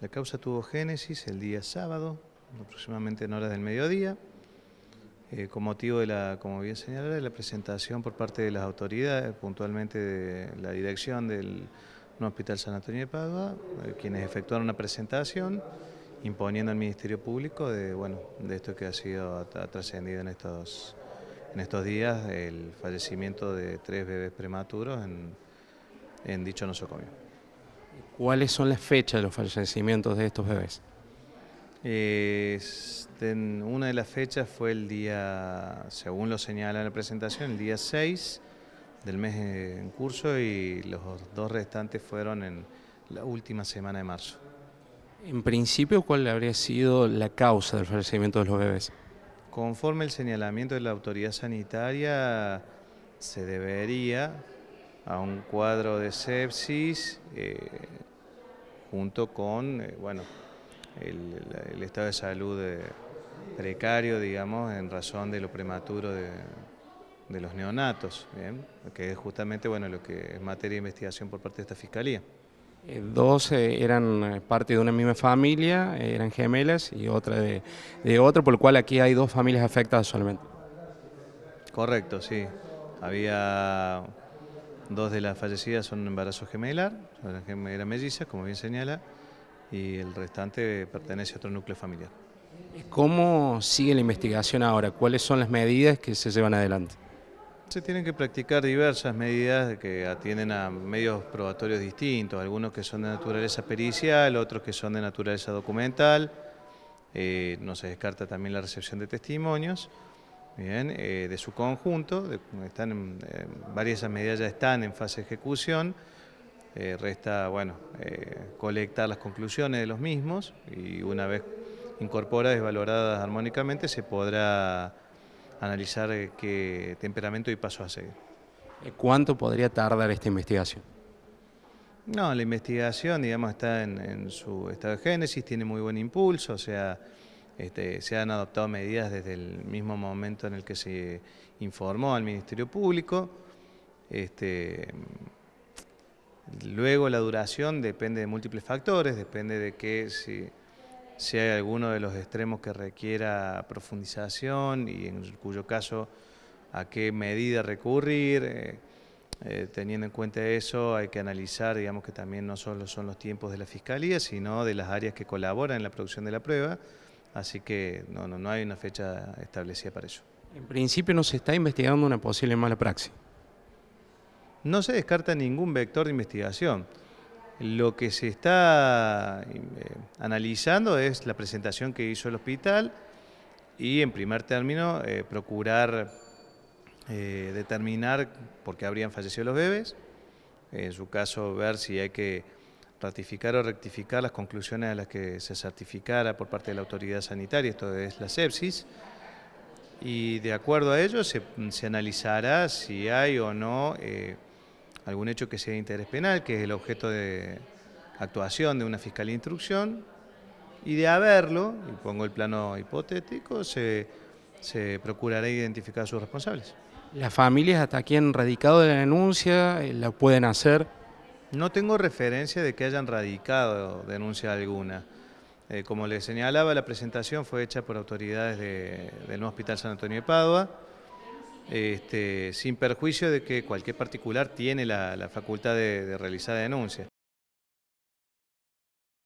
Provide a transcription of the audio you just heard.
La causa tuvo génesis el día sábado, aproximadamente en horas del mediodía, eh, con motivo de la, como bien señalaba, de la presentación por parte de las autoridades, puntualmente de la dirección del Hospital San Antonio de Padua, eh, quienes efectuaron una presentación imponiendo al Ministerio Público de, bueno, de esto que ha sido trascendido en estos, en estos días, el fallecimiento de tres bebés prematuros en dicho nosocomio. ¿Cuáles son las fechas de los fallecimientos de estos bebés? Este, una de las fechas fue el día, según lo señala la presentación, el día 6 del mes en curso y los dos restantes fueron en la última semana de marzo. En principio, ¿cuál habría sido la causa del fallecimiento de los bebés? Conforme el señalamiento de la autoridad sanitaria, se debería a un cuadro de sepsis, eh, junto con eh, bueno, el, estado de salud eh, precario, digamos, en razón de lo prematuro de, los neonatos, que es justamente bueno, lo que es materia de investigación por parte de esta Fiscalía. Eh, dos eran parte de una misma familia, eran gemelas y otra de, de otro, por lo cual aquí hay dos familias afectadas solamente. Correcto, sí. Había Dos de las fallecidas son embarazos gemelar, son como bien señala, y el restante pertenece a otro núcleo familiar. ¿Cómo sigue la investigación ahora? ¿Cuáles son las medidas que se llevan adelante? Se tienen que practicar diversas medidas que atienden a medios probatorios distintos, algunos que son de naturaleza pericial, otros que son de naturaleza documental, eh, no se descarta también la recepción de testimonios bien, eh, de su conjunto, están en, varias de esas medidas ya están en fase de ejecución, eh, resta bueno, eh, colectar las conclusiones de los mismos y una vez incorporadas y valoradas armónicamente se podrá analizar qué temperamento y paso a seguir. ¿Cuánto podría tardar esta investigación? No, la investigación digamos está en, en su estado de génesis, tiene muy buen impulso, o sea... Este, se han adoptado medidas desde el mismo momento en el que se informó al Ministerio Público. Este, luego la duración depende de múltiples factores, depende de que si, hay alguno de los extremos que requiera profundización y en cuyo caso a qué medida recurrir. Eh, eh, teniendo en cuenta eso, hay que analizar, digamos, que también no solo son los tiempos de la Fiscalía, sino de las áreas que colaboran en la producción de la prueba. Así que no, no, no hay una fecha establecida para eso. En principio no se está investigando una posible mala praxis. No se descarta ningún vector de investigación. Lo que se está eh, analizando es la presentación que hizo el hospital y en primer término eh, procurar eh, determinar por qué habrían fallecido los bebés, en su caso ver si hay que ratificar o rectificar las conclusiones a las que se certificara por parte de la autoridad sanitaria, esto es la sepsis, y de acuerdo a ello se, analizará si hay o no eh, algún hecho que sea de interés penal, que es el objeto de actuación de una fiscalía de instrucción, y de haberlo, y pongo el plano hipotético, se, procurará identificar a sus responsables. ¿Las familias hasta aquí han radicado de la denuncia? ¿La pueden hacer? No tengo referencia de que hayan radicado denuncia alguna. Eh, como les señalaba, la presentación fue hecha por autoridades del nuevo Hospital San Antonio de Padua, este, sin perjuicio de que cualquier particular tiene la, facultad de, realizar denuncias.